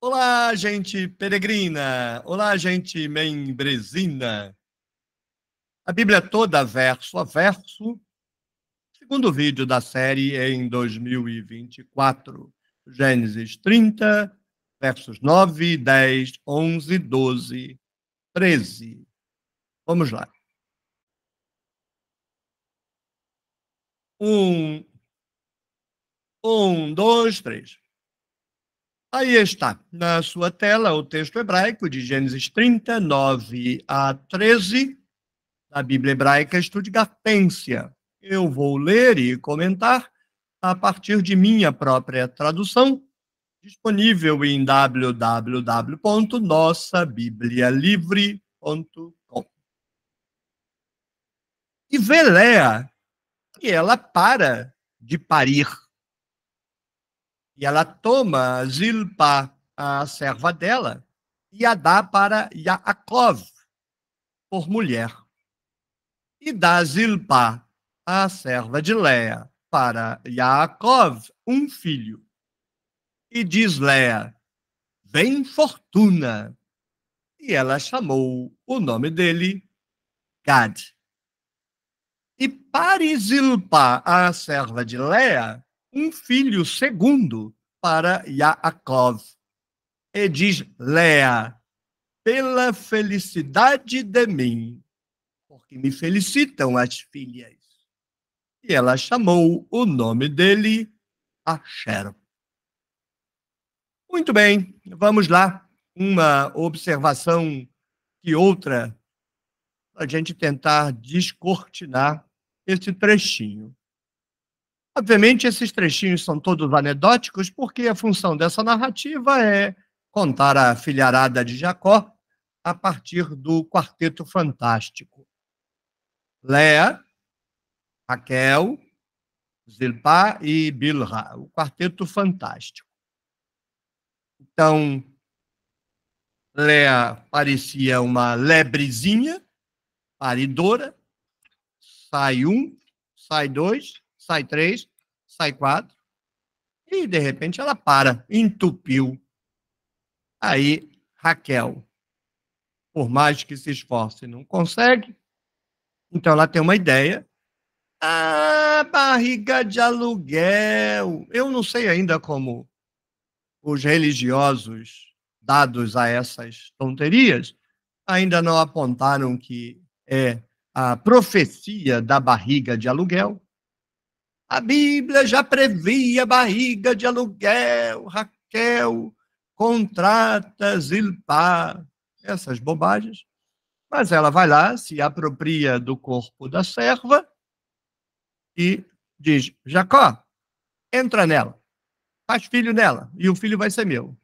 Olá, gente peregrina! Olá, gente membresina! A Bíblia toda, verso a verso, segundo vídeo da série em 2024, Gênesis 30, versos 9, 10, 11, 12, 13. Vamos lá. Um, um, dois, três. Aí está, na sua tela, o texto hebraico de Gênesis 30, 9 a 13, da Bíblia Hebraica Stuttgartensia. Eu vou ler e comentar a partir de minha própria tradução, disponível em www.nossabiblialivre.com. E Velea, que ela para de parir e ela toma Zilpa, a serva dela, e a dá para Yaakov, por mulher. E dá Zilpa, a serva de Lea, para Yaakov, um filho. E diz Lea, bem fortuna. E ela chamou o nome dele Gad. E para Zilpa, a serva de Lea, um filho segundo para Yaakov. E diz Lea, pela felicidade de mim, porque me felicitam as filhas. E ela chamou o nome dele Asher. Muito bem, vamos lá. Uma observação que outra, para a gente tentar descortinar esse trechinho. Obviamente, esses trechinhos são todos anedóticos, porque a função dessa narrativa é contar a filharada de Jacó a partir do Quarteto Fantástico. Léa, Raquel, Zilpá e Bilha, o Quarteto Fantástico. Então, Léa parecia uma lebrezinha, paridora, sai um, sai dois, sai três, sai quatro, e de repente ela para, entupiu. Aí, Raquel, por mais que se esforce, não consegue. Então ela tem uma ideia. Ah, barriga de aluguel. Eu não sei ainda como os religiosos dados a essas tonterias ainda não apontaram que é a profecia da barriga de aluguel, a Bíblia já previa barriga de aluguel, Raquel, contrata Zilpá, essas bobagens. Mas ela vai lá, se apropria do corpo da serva e diz: Jacó, entra nela, faz filho nela, e o filho vai ser meu.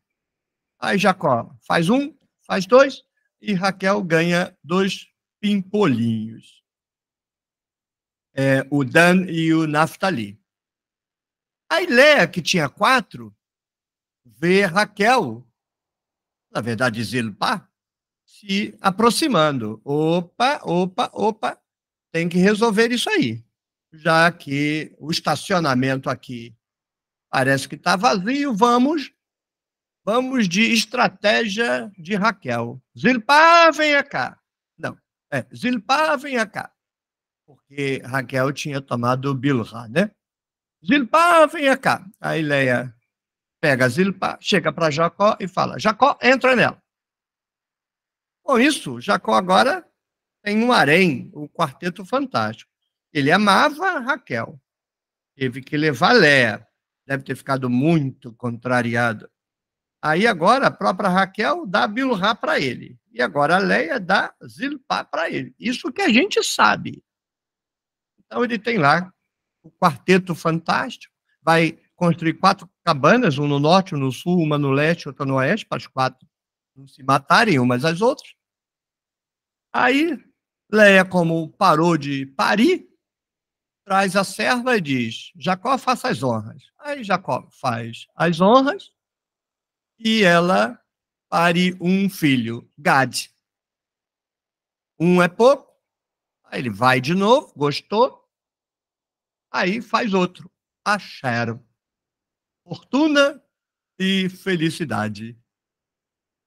Aí Jacó faz um, faz dois, e Raquel ganha dois pimpolinhos é, o Dan e o Naftali. Aí Leia, que tinha quatro, vê Raquel, na verdade Zilpa se aproximando. Opa, opa, opa, tem que resolver isso aí, já que o estacionamento aqui parece que está vazio, vamos vamos de estratégia de Raquel. Zilpa venha cá. Não, é, Zilpa, venha cá porque Raquel tinha tomado Bilhah, né? Zilpá, vem cá. Aí Leia pega Zilpá, chega para Jacó e fala: Jacó, entra nela. Com isso, Jacó agora tem um harém, o um quarteto fantástico. Ele amava Raquel, teve que levar Léa, deve ter ficado muito contrariado. Aí agora a própria Raquel dá Bilhá para ele, e agora a Leia dá Zilpá para ele. Isso que a gente sabe. Então, ele tem lá o quarteto fantástico, vai construir quatro cabanas, um no norte, um no sul, uma no leste, outra no oeste, para as quatro não se matarem umas às outras. Aí, Leia, como parou de parir, traz a serva e diz: Jacó, faça as honras. Aí Jacó faz as honras e ela pare um filho, Gad. Um é pouco, aí ele vai de novo, gostou, Aí faz outro. Acharam. Fortuna e felicidade.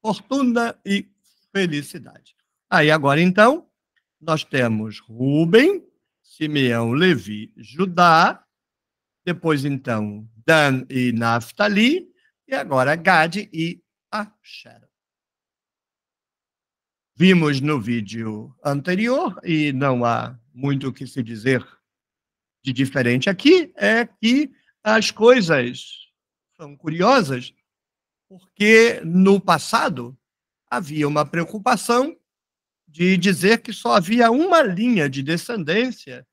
Fortuna e felicidade. Aí agora então, nós temos Rubem, Simeão, Levi, Judá, depois então Dan e Naphtali e agora Gad e Asher. Vimos no vídeo anterior e não há muito o que se dizer de diferente aqui é que as coisas são curiosas, porque no passado havia uma preocupação de dizer que só havia uma linha de descendência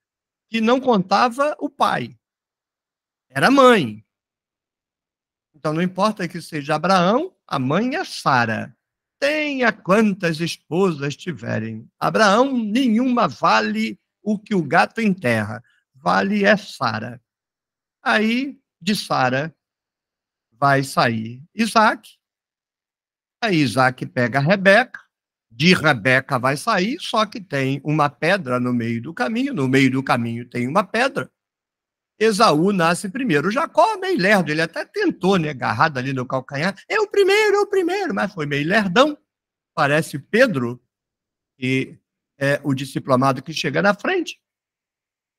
que não contava o pai. Era a mãe. Então não importa que seja Abraão, a mãe é Sara. Tenha quantas esposas tiverem. Abraão, nenhuma vale o que o gato enterra vale é Sara. Aí, de Sara, vai sair Isaac. Aí Isaac pega Rebeca. De Rebeca vai sair, só que tem uma pedra no meio do caminho. No meio do caminho tem uma pedra. Esaú nasce primeiro. Jacó é meio lerdo, ele até tentou, né, agarrado ali no calcanhar. É o primeiro, é o primeiro, mas foi meio lerdão. Parece Pedro, que é o diplomado que chega na frente.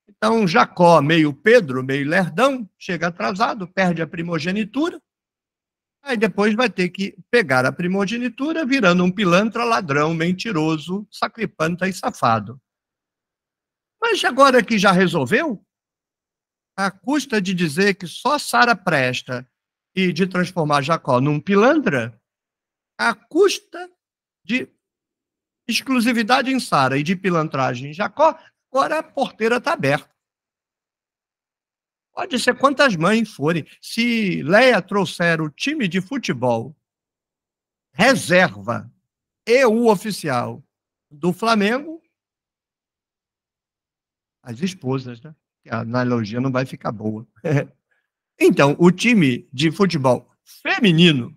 Então, Jacó, meio Pedro, meio Lerdão, chega atrasado, perde a primogenitura. Aí depois vai ter que pegar a primogenitura, virando um pilantra, ladrão, mentiroso, sacripanta e safado. Mas agora que já resolveu, à custa de dizer que só Sara presta e de transformar Jacó num pilantra, à custa de exclusividade em Sara e de pilantragem em Jacó, Agora a porteira está aberta. Pode ser quantas mães forem. Se Leia trouxer o time de futebol reserva e o oficial do Flamengo, as esposas, né? A analogia não vai ficar boa. então, o time de futebol feminino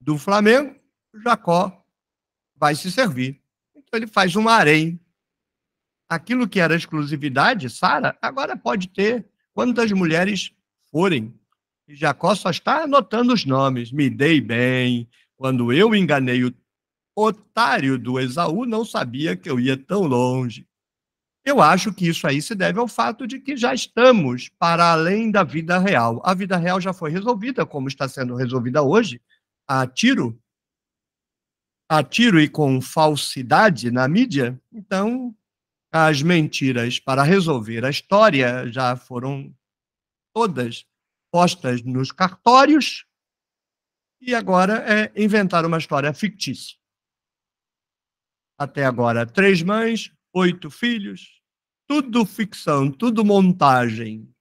do Flamengo, Jacó vai se servir. Então, ele faz um harém aquilo que era exclusividade, Sara, agora pode ter quantas mulheres forem. E Jacó só está anotando os nomes. Me dei bem. Quando eu enganei o otário do Esaú, não sabia que eu ia tão longe. Eu acho que isso aí se deve ao fato de que já estamos para além da vida real. A vida real já foi resolvida, como está sendo resolvida hoje, a tiro, a tiro e com falsidade na mídia. Então, as mentiras para resolver a história já foram todas postas nos cartórios e agora é inventar uma história fictícia. Até agora, três mães, oito filhos, tudo ficção, tudo montagem.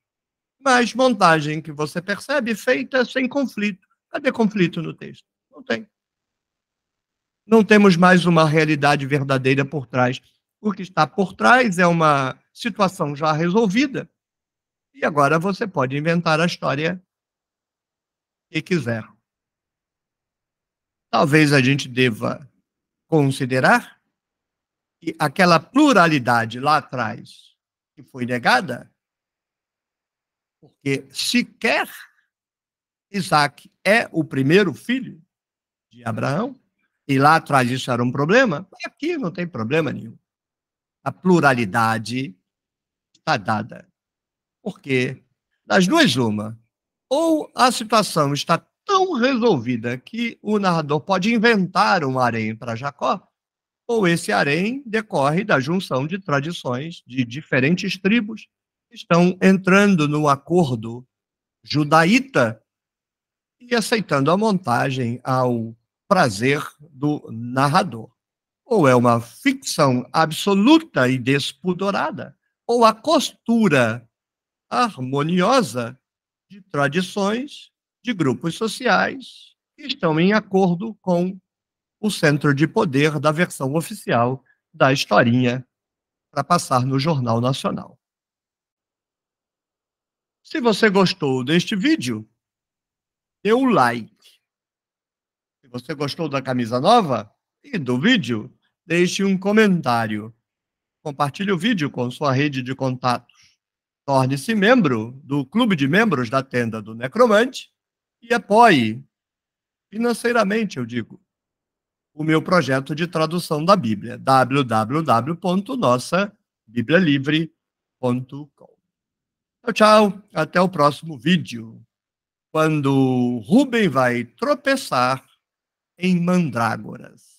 Mas montagem que você percebe feita sem conflito. Cadê conflito no texto? Não tem. Não temos mais uma realidade verdadeira por trás. O que está por trás é uma situação já resolvida. E agora você pode inventar a história que quiser. Talvez a gente deva considerar que aquela pluralidade lá atrás que foi negada, porque sequer Isaac é o primeiro filho de Abraão, e lá atrás isso era um problema, aqui não tem problema nenhum a pluralidade está dada. Por quê? Das duas, uma. Ou a situação está tão resolvida que o narrador pode inventar um harém para Jacó, ou esse harém decorre da junção de tradições de diferentes tribos que estão entrando no acordo judaíta e aceitando a montagem ao prazer do narrador ou é uma ficção absoluta e despudorada, ou a costura harmoniosa de tradições de grupos sociais que estão em acordo com o centro de poder da versão oficial da historinha para passar no Jornal Nacional. Se você gostou deste vídeo, dê um like. Se você gostou da camisa nova e do vídeo, Deixe um comentário. Compartilhe o vídeo com sua rede de contatos. Torne-se membro do Clube de Membros da Tenda do Necromante e apoie, financeiramente, eu digo, o meu projeto de tradução da Bíblia, www.nossabiblialivre.com. Tchau, então, tchau, até o próximo vídeo, quando Rubem vai tropeçar em mandrágoras.